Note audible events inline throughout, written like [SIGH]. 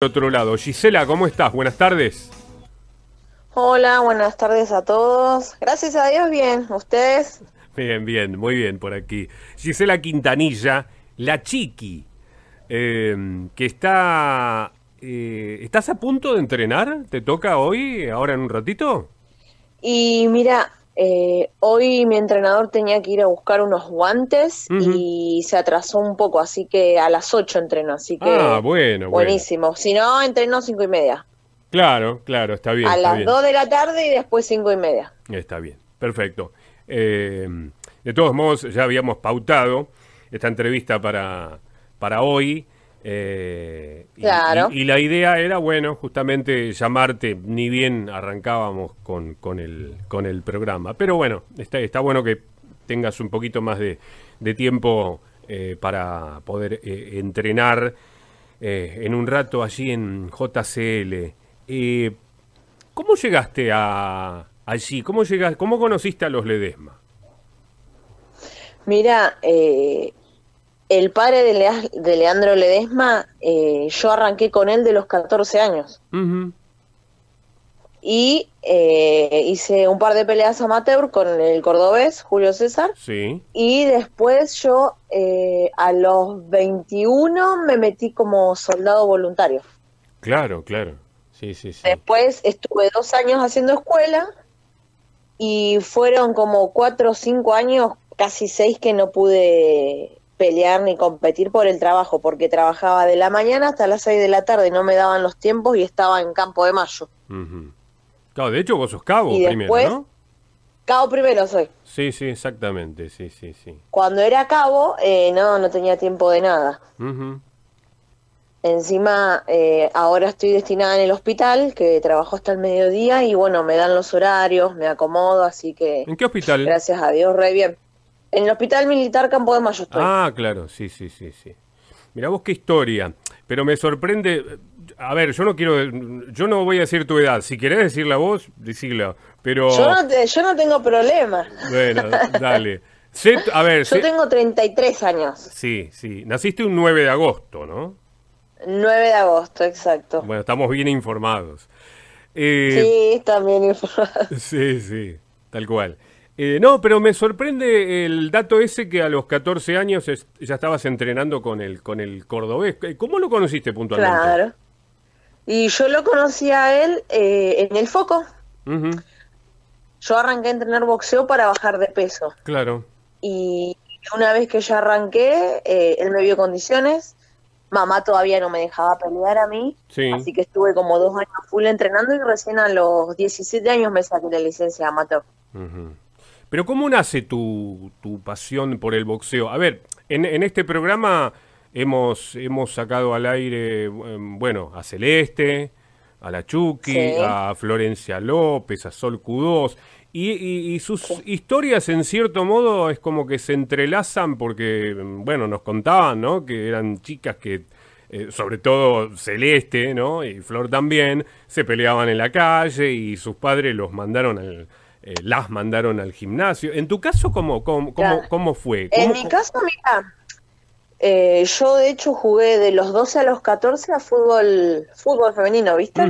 otro lado. Gisela, ¿cómo estás? Buenas tardes. Hola, buenas tardes a todos. Gracias a Dios, bien. ¿Ustedes? Bien, bien, muy bien por aquí. Gisela Quintanilla, la chiqui, em, que está... Eh, ¿Estás a punto de entrenar? ¿Te toca hoy, ahora en un ratito? Y mira, eh, hoy mi entrenador tenía que ir a buscar unos guantes y se atrasó un poco, así que a las 8 entreno, así que ah, bueno, buenísimo. Si no, entreno cinco y media. Claro, claro, está bien. A las 2 de la tarde y después cinco y media. Está bien, perfecto. Eh, de todos modos, ya habíamos pautado esta entrevista para, para hoy. Eh, y, la idea era, bueno, justamente llamarte, ni bien arrancábamos con, el, con el programa. Pero bueno, está, bueno que tengas un poquito más de, tiempo eh, para poder eh, entrenar en un rato allí en JCL. ¿Cómo llegaste a allí? ¿Cómo, llegas, ¿Cómo conociste a los Ledesma? Mira, eh, el padre de, Leandro Ledesma, eh, yo arranqué con él de los 14 años. Y eh, hice un par de peleas amateur con el cordobés, Julio César. Sí. Y después yo eh, a los 21 me metí como soldado voluntario. Claro, claro. Sí, sí, sí. Después estuve dos años haciendo escuela y fueron como cuatro o cinco años, casi seis, que no pude pelear ni competir por el trabajo, porque trabajaba de la mañana hasta las 6 de la tarde, no me daban los tiempos y estaba en Campo de Mayo. de hecho vos sos cabo primero, Cabo primero soy. Sí, sí, exactamente, sí, sí, sí. Cuando era cabo, eh, no, no tenía tiempo de nada. Encima, eh, ahora estoy destinada en el hospital, que trabajo hasta el mediodía y bueno, me dan los horarios, me acomodo, así que... ¿En qué hospital? Gracias a Dios, re bien. En el Hospital Militar Campo de Mayo Ah, claro, sí, sí, sí, sí. Mirá vos qué historia. Pero me sorprende. A ver, yo no quiero. Yo no voy a decir tu edad. Si querés decirla vos, decíla. Pero. Yo no, tengo problema. Bueno, [LAUGHS] dale. a ver, yo tengo 33 años. Sí, sí. Naciste un 9 de agosto, ¿no? 9 de agosto, exacto. Bueno, estamos bien informados. Eh... sí, están bien informados. [LAUGHS] Sí, sí, tal cual. Eh, no, pero me sorprende el dato ese que a los 14 años ya estabas entrenando con el, con el cordobés. Eh, ¿Cómo lo conociste puntualmente? Claro. Y yo lo conocí a él eh, en el foco. Yo arranqué a entrenar boxeo para bajar de peso. Claro. Y una vez que yo arranqué, eh, él me vio condiciones. Mamá todavía no me dejaba pelear a mí. Así que estuve como dos años full entrenando y recién a los 17 años me saqué la licencia de amateur. Pero ¿cómo nace tu, pasión por el boxeo? A ver, en, este programa hemos, hemos sacado al aire, em, bueno, a Celeste, a la Chucky, a Florencia López, a Sol Q2. Y, sus historias, en cierto modo, es como que se entrelazan porque, em, bueno, nos contaban, ¿no? Que eran chicas que, eh, sobre todo Celeste, ¿no? Y Flor también, se peleaban en la calle y sus padres los mandaron al, eh, las mandaron al gimnasio. ¿En tu caso cómo, cómo, fue? en mi caso, mira, eh, yo de hecho jugué de los 12 a los 14 a fútbol, fútbol femenino, ¿viste?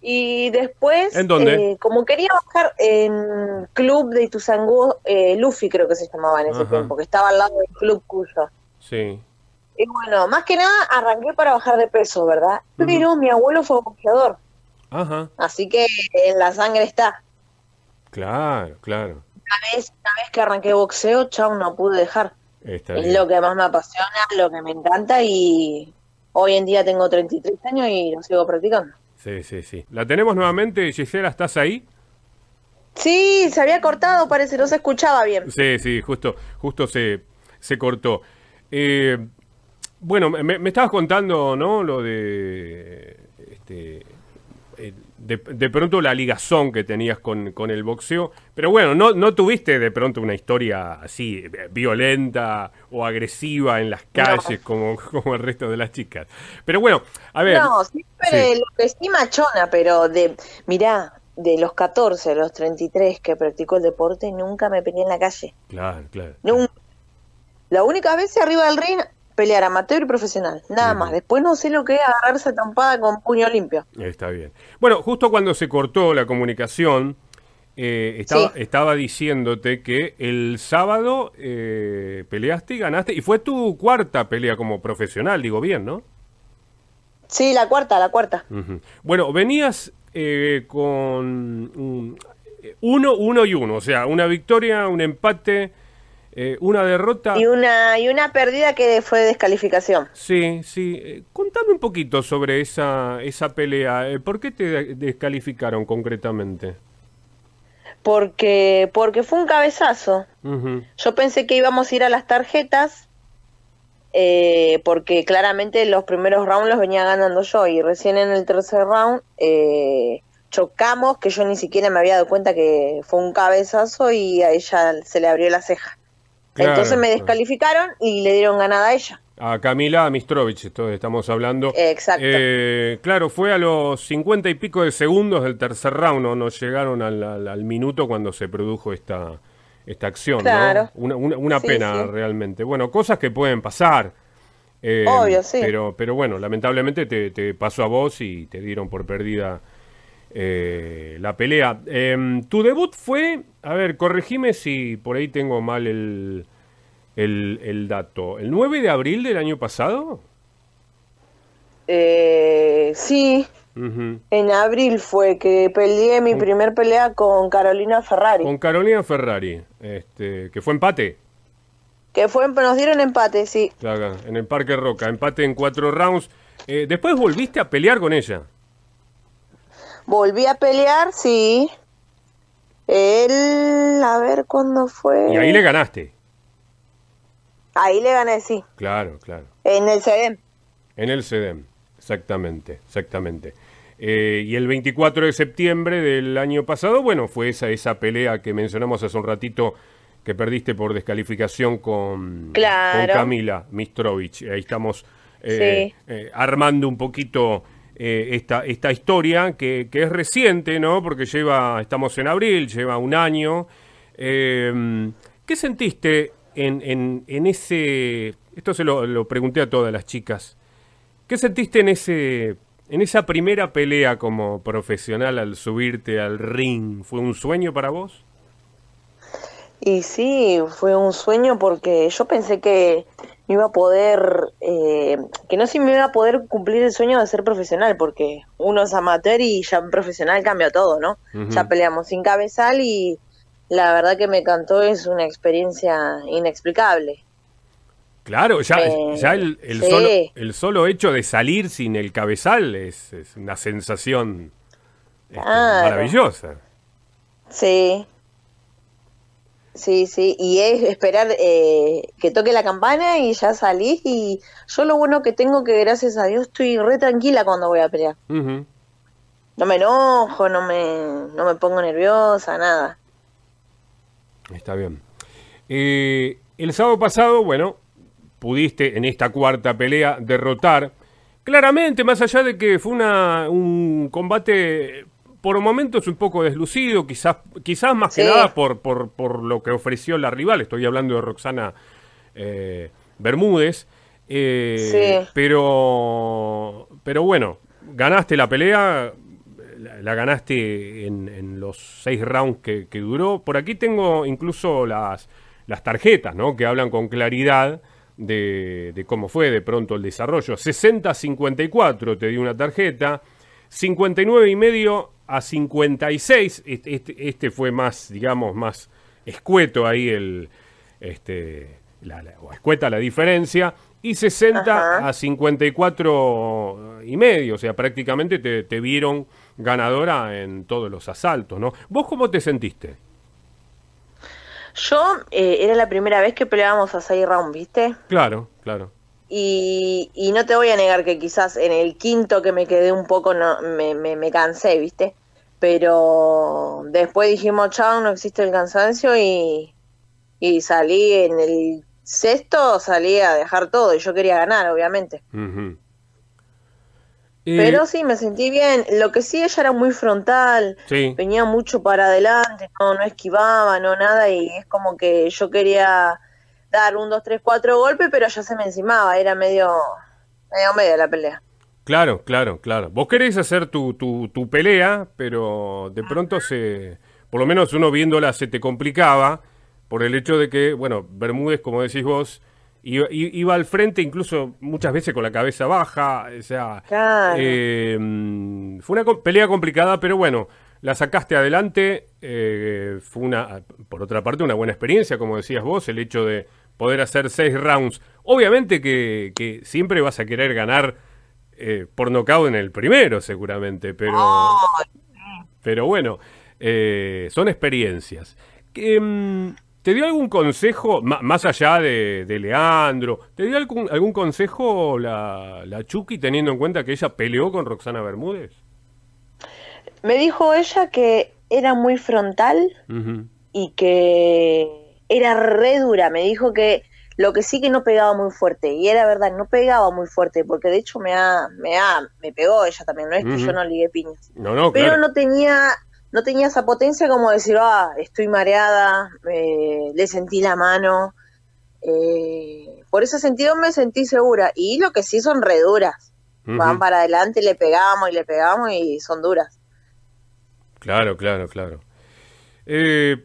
Y después, ¿En dónde? Eh, como quería bajar en Club de Ituzangú, Luffy creo que se llamaba en ese tiempo, que estaba al lado del Club Cuyo. Sí. Y bueno, más que nada arranqué para bajar de peso, ¿verdad? Pero mi abuelo fue boxeador. Ajá. Así que en la sangre está. Claro, claro. Una vez, que arranqué boxeo, chau, no pude dejar. es lo que más me apasiona, lo que me encanta y hoy en día tengo 33 años y lo sigo practicando. Sí, sí, sí. ¿La tenemos nuevamente, Gisela? ¿Estás ahí? Sí, se había cortado, parece, no se escuchaba bien. Sí, sí, justo, justo se, cortó. Eh, bueno, me, estabas contando, ¿no? Lo de este, de, de, pronto la ligazón que tenías con, el boxeo. Pero bueno, no, no, tuviste de pronto una historia así eh, violenta o agresiva en las calles como, [LAUGHS] como el resto de las chicas. Pero bueno, a ver. No, siempre lo que sí machona, pero de, mirá, de los 14 los 33 que practicó el deporte, nunca me pegué en la calle. Claro, claro. La única vez arriba del ring pelear amateur y profesional, nada más. Después no sé lo que es agarrarse tampada con puño limpio. Está bien. Bueno, justo cuando se cortó la comunicación, eh, estaba, diciéndote que el sábado eh, peleaste y ganaste, y fue tu cuarta pelea como profesional, digo bien, ¿no? Sí, la cuarta, la cuarta. Bueno, venías eh, con uno, uno y uno, o sea, una victoria, un empate eh, una derrota. Y una, y una pérdida que fue descalificación. Sí, sí. Eh, contame un poquito sobre esa, esa pelea. Eh, ¿Por qué te descalificaron concretamente? Porque, porque fue un cabezazo. Yo pensé que íbamos a ir a las tarjetas. porque claramente los primeros rounds los venía ganando yo y recién en el tercer round chocamos que yo ni siquiera me había dado cuenta que fue un cabezazo y a ella se le abrió la ceja. Entonces me descalificaron y le dieron ganada a ella. A Camila Mistrovich, estamos hablando. Exacto. Eh, claro, fue a los cincuenta y pico de segundos del tercer round, no, llegaron al, minuto cuando se produjo esta, esta acción. Claro. Una, pena realmente. Bueno, cosas que pueden pasar. Eh, Obvio, sí. Pero, pero bueno, lamentablemente te pasó a vos y te dieron por perdida eh, la pelea. Em, tu debut fue, a ver, corregime si por ahí tengo mal el, el, dato, ¿el 9 de abril del año pasado? Eh, sí, En abril fue que peleé mi primer pelea con Carolina Ferrari. Con Carolina Ferrari, este, que fue empate. Que fue, nos dieron empate, sí. Claro, en el Parque Roca, empate en cuatro rounds. Eh, después volviste a pelear con ella. Volví a pelear, sí. Él, a ver cuándo fue. Y ahí le ganaste. Ahí le gané, sí. Claro, claro. En el Sedem. En el Sedem, exactamente, exactamente. Eh, y el 24 de septiembre del año pasado, bueno, fue esa, esa pelea que mencionamos hace un ratito que perdiste por descalificación con, Camila Mistrovich. Ahí estamos eh, eh, armando un poquito eh, esta, esta historia que, es reciente, ¿no? Porque lleva, estamos en abril, lleva un año. Em, ¿Qué sentiste en, ese... Esto se lo, lo, pregunté a todas las chicas. ¿Qué sentiste en, ese, en esa primera pelea como profesional al subirte al ring? ¿Fue un sueño para vos? Y sí, fue un sueño porque yo pensé que iba a poder, eh, que no sé si me iba a poder cumplir el sueño de ser profesional, porque uno es amateur y ya profesional cambia todo, ¿no? Ya peleamos sin cabezal y la verdad que me cantó es una experiencia inexplicable. Claro, ya, eh, ya el, solo, el, solo, hecho de salir sin el cabezal es, una sensación este, maravillosa. Sí, Sí, sí, y es esperar eh, que toque la campana y ya salís. Y yo lo bueno que tengo que, gracias a Dios, estoy re tranquila cuando voy a pelear. No me enojo, no me, no me pongo nerviosa, nada. Está bien. Eh, el sábado pasado, bueno, pudiste en esta cuarta pelea derrotar. Claramente, más allá de que fue una, un combate por es un poco deslucido, quizás, quizás más que nada por, lo que ofreció la rival. Estoy hablando de Roxana eh, Bermúdez. Eh, pero, pero bueno, ganaste la pelea, la, ganaste en, los seis rounds que, duró. Por aquí tengo incluso las, las tarjetas, ¿no? Que hablan con claridad. De, de, cómo fue de pronto el desarrollo. 60-54 te di una tarjeta, 59 y medio a 56. Este, este, este, fue más, digamos, más escueto ahí el. Este, la, o escueta la diferencia. Y 60 a 54 y medio. O sea, prácticamente te, vieron ganadora en todos los asaltos, ¿no? ¿Vos cómo te sentiste? Yo eh, era la primera vez que peleábamos a 6 rounds, ¿viste? Claro, claro. Y, no te voy a negar que quizás en el quinto que me quedé un poco no, me, me, cansé, ¿viste? Pero después dijimos, chao, no existe el cansancio y, salí en el sexto, salí a dejar todo y yo quería ganar, obviamente. Pero sí, me sentí bien. Lo que sí, ella era muy frontal, venía mucho para adelante, no, no esquivaba, no nada y es como que yo quería dar un, dos, tres, cuatro golpes, pero ya se me encimaba, era medio, medio la pelea. Claro, claro, claro. Vos querés hacer tu, pelea, pero de pronto se, por lo menos uno viéndola se te complicaba por el hecho de que, bueno, Bermúdez, como decís vos, iba, iba al frente incluso muchas veces con la cabeza baja, o sea, em, fue una pelea complicada, pero bueno, la sacaste adelante, eh, fue una, por otra parte, una buena experiencia, como decías vos, el hecho de, poder hacer seis rounds. Obviamente que, siempre vas a querer ganar eh, por nocaut en el primero, seguramente, pero, pero bueno, eh, son experiencias. Em, ¿Te dio algún consejo, más allá de, Leandro, ¿te dio algún, consejo la, la Chucky teniendo en cuenta que ella peleó con Roxana Bermúdez? Me dijo ella que era muy frontal y que era re dura, me dijo que lo que sí que no pegaba muy fuerte, y era verdad, no pegaba muy fuerte, porque de hecho me ha, me ha, me pegó ella también, no es que yo no ligué piñas. No, no, Pero no tenía, no tenía esa potencia como decir, ah, estoy mareada, le sentí la mano. Eh, por ese sentido me sentí segura. Y lo que sí son reduras. duras, Van para adelante, le pegamos y le pegamos y son duras. Claro, claro, claro. Eh,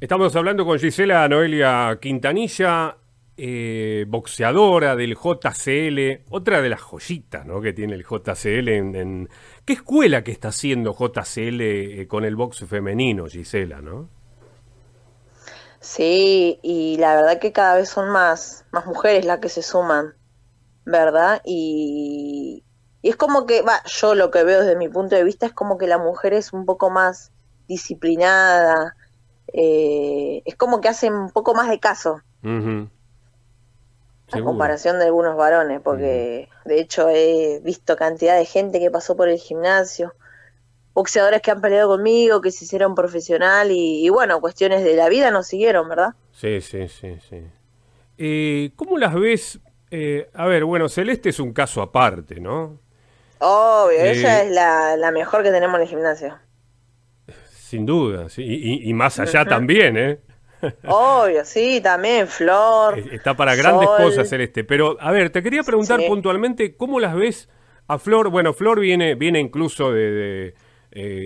Estamos hablando con Gisela Noelia Quintanilla, eh, boxeadora del JCL, otra de las joyitas ¿no? que tiene el JCL. En, ¿Qué escuela que está haciendo JCL eh, con el box femenino, Gisela? ¿no? Sí, y la verdad que cada vez son más, más mujeres las que se suman, ¿verdad? Y, y es como que, va, yo lo que veo desde mi punto de vista es como que la mujer es un poco más disciplinada, eh, es como que hacen un poco más de caso. A comparación de algunos varones, porque de hecho he visto cantidad de gente que pasó por el gimnasio, boxeadores que han peleado conmigo, que se hicieron profesional y, bueno, cuestiones de la vida nos siguieron, ¿verdad? Sí, sí, sí, sí. ¿Cómo las ves? Eh, a ver, bueno, Celeste es un caso aparte, ¿no? Obvio, ella eh, es la, la, mejor que tenemos en el gimnasio. Sin duda, y, más allá también, ¿eh? Obvio, sí, también, Flor. Está para grandes cosas cosas, este Pero, a ver, te quería preguntar puntualmente, ¿cómo las ves a Flor? Bueno, Flor viene, viene incluso de, de,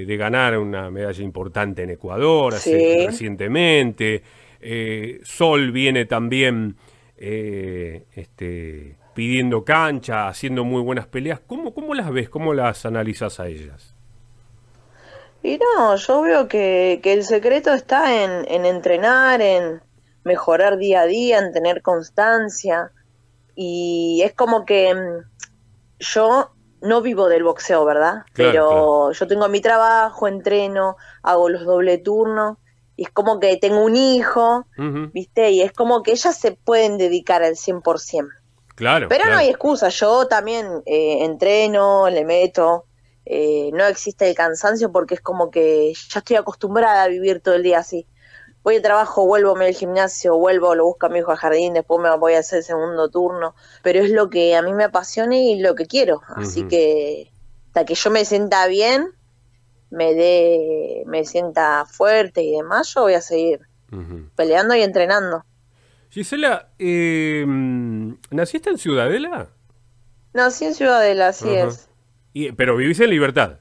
eh, ganar una medalla importante en Ecuador recientemente. Eh, sol viene también eh, este, pidiendo cancha, haciendo muy buenas peleas. ¿Cómo, ¿Cómo las ves? ¿Cómo las analizas a ellas? Y no, yo veo que, el secreto está en, entrenar, en mejorar día a día, en tener constancia. Y es como que mm, yo no vivo del boxeo, ¿verdad? Pero yo tengo mi trabajo, entreno, hago los doble turnos. Y es como que tengo un hijo, ¿viste? Y es como que ellas se pueden dedicar al 100%. Claro. Pero no hay excusa, yo también eh, entreno, le meto eh, no existe el cansancio porque es como que ya estoy acostumbrada a vivir todo el día así. Voy al trabajo, vuelvo, me al gimnasio, vuelvo, lo busco a mi hijo al jardín, después me voy a hacer el segundo turno, pero es lo que a mí me apasiona y lo que quiero. Así que hasta que yo me sienta bien, me dé, me sienta fuerte y demás, yo voy a seguir peleando y entrenando. Gisela, eh, ¿naciste en Ciudadela? Nací en Ciudadela, así es pero vivís en libertad.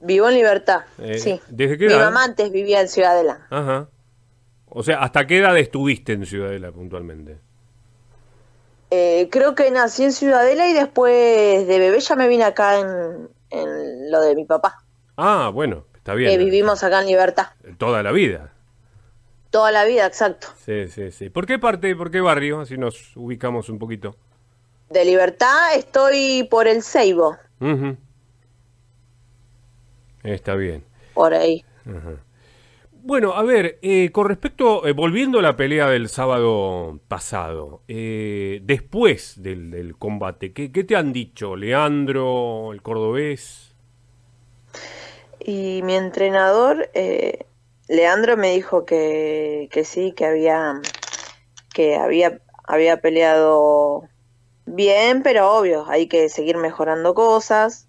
Vivo en libertad, eh, sí. Mi mamá antes vivía en Ciudadela. Ajá. O sea, ¿hasta qué edad estuviste en Ciudadela puntualmente? Eh, creo que nací en Ciudadela y después de bebé ya me vine acá en, en lo de mi papá. Ah, bueno, está bien. Que vivimos acá en libertad. Toda la vida. Toda la vida, exacto. Sí, sí, sí. ¿Por qué parte, por qué barrio? Así nos ubicamos un poquito. De libertad estoy por el Ceibo. Está bien. Por ahí. Bueno, a ver, eh, con respecto, eh, volviendo a la pelea del sábado pasado, eh, después del, combate, ¿qué, te han dicho Leandro, el cordobés? Y mi entrenador, Leandro, me dijo que, sí, que había, que había, había peleado Bien, pero obvio, hay que seguir mejorando cosas.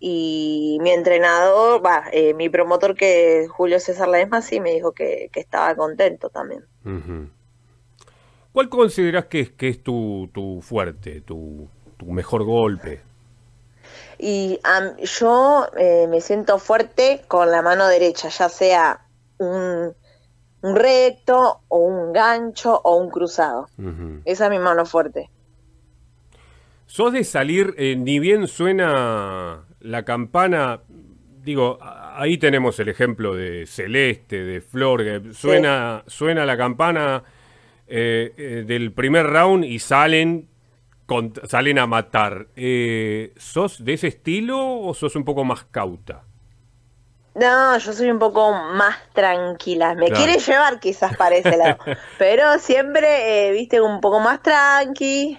Y mi entrenador, va, eh, mi promotor que Julio César Ledesma, sí me dijo que, estaba contento también. ¿Cuál consideras que es, que es tu, fuerte, tu, mejor golpe? Y yo eh, me siento fuerte con la mano derecha, ya sea un, un recto o un gancho o un cruzado. Esa es mi mano fuerte. ¿Sos de salir, eh, ni bien suena la campana? Digo, ahí tenemos el ejemplo de Celeste, de Flor, suena, suena la campana eh, eh, del primer round y salen, salen a matar. ¿Sos de ese estilo o sos un poco más cauta? No, yo soy un poco más tranquila. Me quiere llevar quizás parece. ese [LAUGHS] pero siempre, viste, un poco más tranqui.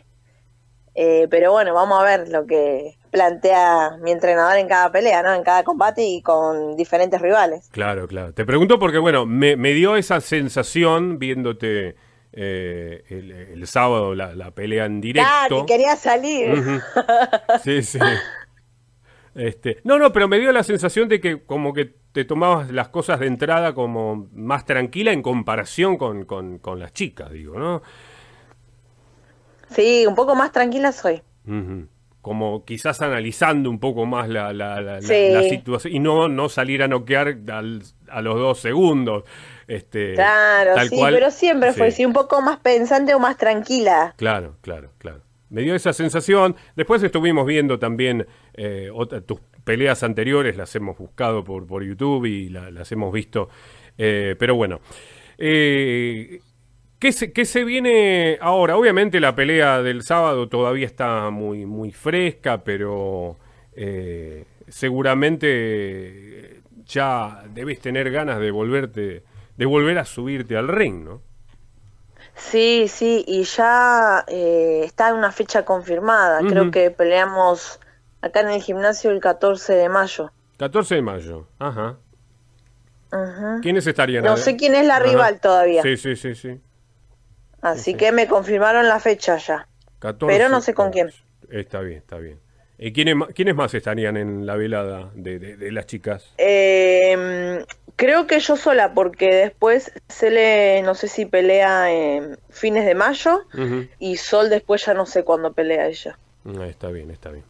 Eh, pero bueno, vamos a ver lo que plantea mi entrenador en cada pelea, ¿no? En cada combate y con diferentes rivales. Claro, claro. Te pregunto porque, bueno, me, dio esa sensación viéndote eh, el, sábado la, pelea en ah, directo. Ah, te quería salir. Sí, sí. Este, no, no, pero me dio la sensación de que como que te tomabas las cosas de entrada como más tranquila en comparación con, con, con las chicas, digo, ¿no? Sí, un poco más tranquila soy. Como quizás analizando un poco más la, situación y no, no salir a noquear a los dos segundos. Este, claro, sí, pero siempre fue así, un poco más pensante o más tranquila. Claro, claro, claro. Me dio esa sensación. Después estuvimos viendo también eh, tus peleas anteriores, las hemos buscado por, por YouTube y las hemos visto. Eh, pero bueno. Eh, ¿Qué se, se, viene ahora? Obviamente la pelea del sábado todavía está muy, muy fresca, pero eh, seguramente eh, ya debes tener ganas de volverte, de volver a subirte al ring, ¿no? Sí, sí, y ya eh, está en una fecha confirmada. Creo que peleamos acá en el gimnasio el 14 de mayo. 14 de mayo, ajá. ¿Quiénes estarían? No sé quién es la rival todavía. Sí, sí, sí, sí. Así que me confirmaron la fecha ya. 14, pero no sé con quién. Está bien, está bien. ¿Y quiénes, quiénes más estarían en la velada de, las chicas? Em, creo que yo sola, porque después se no sé si pelea en fines de mayo y Sol después ya no sé cuándo pelea ella. Mm, está bien, está bien.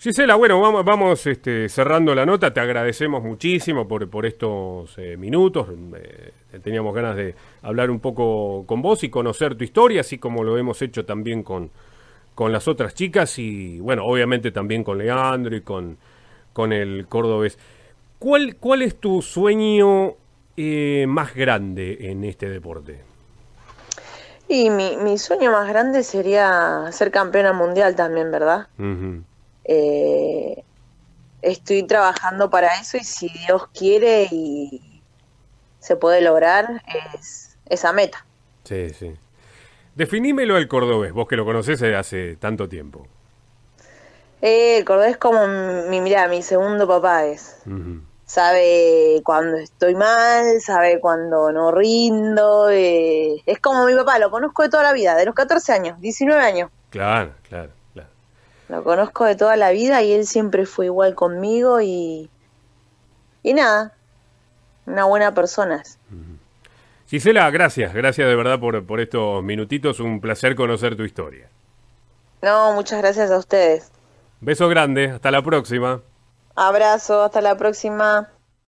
Gisela, bueno, vamos, vamos este, cerrando la nota. Te agradecemos muchísimo por, estos eh, minutos. Eh, teníamos ganas de hablar un poco con vos y conocer tu historia, así como lo hemos hecho también con, con las otras chicas y, bueno, obviamente también con Leandro y con, con el Córdobés. ¿Cuál, ¿Cuál es tu sueño eh, más grande en este deporte? Y mi, sueño más grande sería ser campeona mundial también, ¿verdad? Eh, estoy trabajando para eso y si Dios quiere y se puede lograr es esa meta. Sí, sí. Definímelo el cordobés, vos que lo conocés eh, hace tanto tiempo. Eh, el cordobés como mi, mira, mi segundo papá es. Sabe cuando estoy mal, sabe cuando no rindo. Eh, es como mi papá, lo conozco de toda la vida, de los 14 años, 19 años. Claro, claro. Lo conozco de toda la vida y él siempre fue igual conmigo y, y nada, una buena persona Gisela, gracias, gracias de verdad por, por estos minutitos, un placer conocer tu historia. No, muchas gracias a ustedes. Beso grande, hasta la próxima. Abrazo, hasta la próxima.